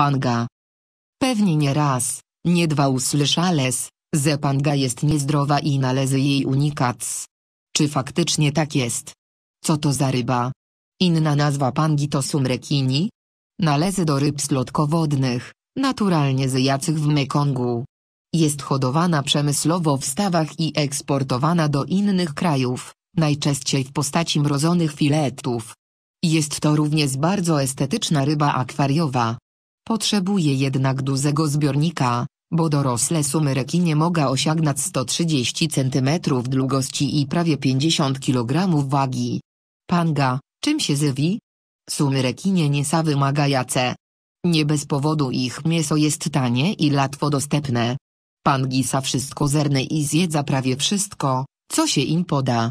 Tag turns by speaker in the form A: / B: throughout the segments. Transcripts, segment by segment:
A: panga. Pewnie nie raz, nie dwa usłyszales, że panga jest niezdrowa i należy jej unikac. Czy faktycznie tak jest? Co to za ryba? Inna nazwa pangi to sumrekini? Należy do ryb słodkowodnych, naturalnie zyjacych w Mekongu. Jest hodowana przemysłowo w stawach i eksportowana do innych krajów, najczęściej w postaci mrozonych filetów. Jest to również bardzo estetyczna ryba akwariowa. Potrzebuje jednak dużego zbiornika, bo dorosłe sumy nie mogą osiągnąć 130 cm długości i prawie 50 kg wagi. Panga, czym się zywi? Sumy rekinie nie sa jace. Nie bez powodu ich mięso jest tanie i łatwo dostępne. Pangi sa wszystko zerne i zjedza prawie wszystko, co się im poda.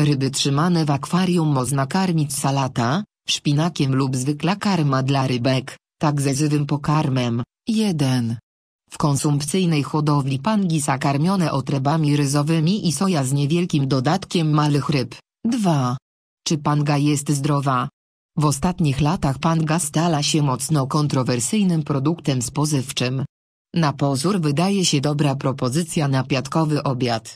A: Ryby trzymane w akwarium można karmić salata, szpinakiem lub zwykła karma dla rybek tak ze żywym pokarmem. 1. W konsumpcyjnej hodowli pangi karmione otrebami ryzowymi i soja z niewielkim dodatkiem malych ryb. 2. Czy panga jest zdrowa? W ostatnich latach panga stala się mocno kontrowersyjnym produktem spożywczym. Na pozór wydaje się dobra propozycja na piatkowy obiad.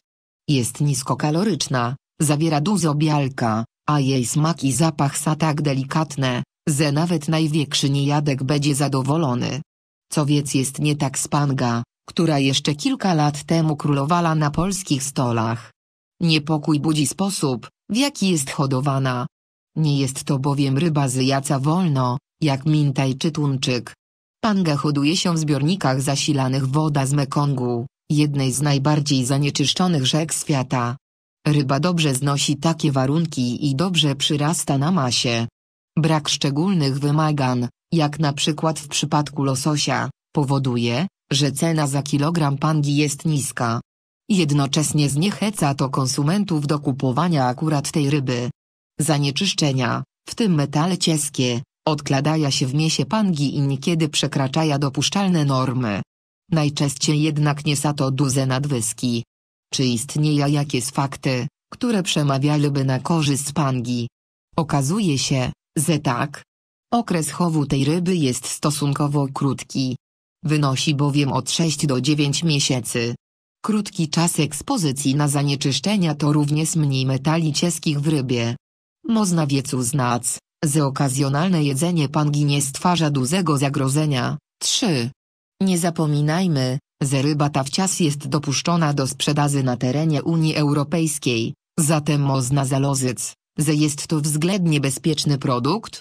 A: Jest niskokaloryczna, zawiera dużo białka, a jej smak i zapach są tak delikatne, ze nawet największy niejadek będzie zadowolony. Co wiec jest nie tak z Panga, która jeszcze kilka lat temu królowała na polskich stolach. Niepokój budzi sposób, w jaki jest hodowana. Nie jest to bowiem ryba z jaca wolno, jak mintaj czy tuńczyk. Panga hoduje się w zbiornikach zasilanych woda z Mekongu, jednej z najbardziej zanieczyszczonych rzek świata. Ryba dobrze znosi takie warunki i dobrze przyrasta na masie. Brak szczególnych wymagań, jak na przykład w przypadku lososia, powoduje, że cena za kilogram pangi jest niska. Jednocześnie zniecheca to konsumentów do kupowania akurat tej ryby. Zanieczyszczenia, w tym metale cieskie, odkładają się w miesie pangi i niekiedy przekraczają dopuszczalne normy. Najczęściej jednak nie to duże nadwyski. Czy istnieją jakieś fakty, które przemawiałyby na korzyść pangi? Okazuje się, ze tak. Okres chowu tej ryby jest stosunkowo krótki. Wynosi bowiem od 6 do 9 miesięcy. Krótki czas ekspozycji na zanieczyszczenia to również mniej metali cieskich w rybie. Można wiecu znac, ze okazjonalne jedzenie pangi nie stwarza dużego zagrożenia. 3. Nie zapominajmy, że ryba ta wciąż jest dopuszczona do sprzedaży na terenie Unii Europejskiej, zatem można zalozyć, że jest to względnie bezpieczny produkt?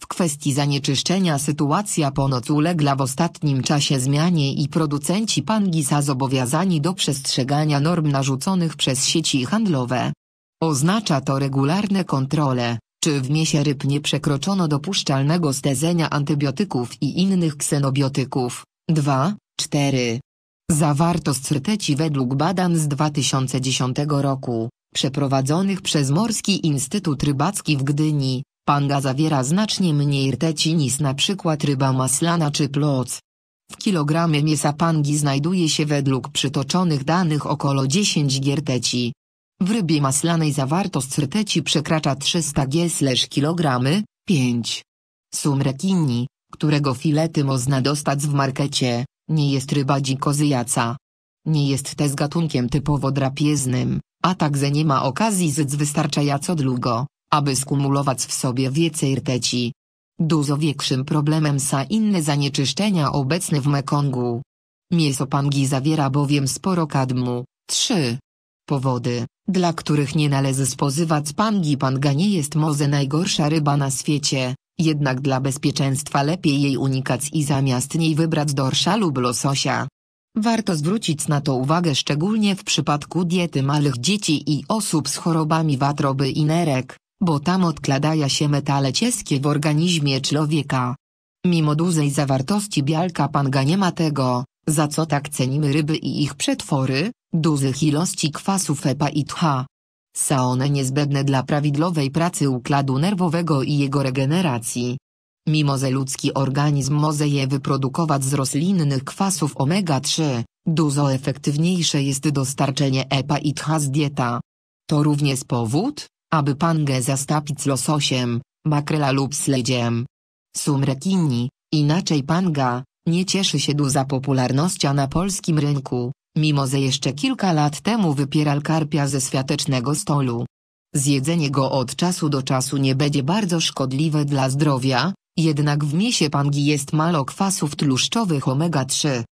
A: W kwestii zanieczyszczenia sytuacja ponoć uległa w ostatnim czasie zmianie i producenci Pangisa zobowiązani do przestrzegania norm narzuconych przez sieci handlowe. Oznacza to regularne kontrole, czy w miesie ryb nie przekroczono dopuszczalnego stezenia antybiotyków i innych ksenobiotyków. 2, 4. Zawartość rteci według badań z 2010 roku przeprowadzonych przez Morski Instytut Rybacki w Gdyni, panga zawiera znacznie mniej rteci niż na przykład ryba maslana czy ploc. W kilogramie mięsa pangi znajduje się według przytoczonych danych około 10 gierteci. W rybie maslanej zawartość rteci przekracza 300 g kilogramy, 5. Sum rekini, którego filety można dostać w markecie, nie jest ryba dzikozyjaca. Nie jest też gatunkiem typowo drapieżnym, a także nie ma okazji zyc wystarczająco długo, aby skumulować w sobie więcej rteci. Dużo większym problemem są inne zanieczyszczenia obecne w Mekongu. Mięso pangi zawiera bowiem sporo kadmu. 3. Powody, dla których nie należy spożywać pangi panga nie jest może najgorsza ryba na świecie, jednak dla bezpieczeństwa lepiej jej unikać i zamiast niej wybrać dorsza lub lososia. Warto zwrócić na to uwagę szczególnie w przypadku diety małych dzieci i osób z chorobami watroby i nerek, bo tam odkładają się metale ciężkie w organizmie człowieka. Mimo dużej zawartości białka panga nie ma tego, za co tak cenimy ryby i ich przetwory, dużych ilości kwasu EPA i TH. Są one niezbędne dla prawidłowej pracy układu nerwowego i jego regeneracji. Mimo że ludzki organizm może je wyprodukować z roślinnych kwasów omega-3, dużo efektywniejsze jest dostarczenie EPA i TH z dieta. To również powód, aby pangę zastapić lososiem, makrela lub śledziem. Sumrekini, inaczej panga, nie cieszy się duża popularnością na polskim rynku, mimo że jeszcze kilka lat temu wypierał karpia ze światecznego stolu. Zjedzenie go od czasu do czasu nie będzie bardzo szkodliwe dla zdrowia, jednak w misie pangi jest mało kwasów tłuszczowych omega-3,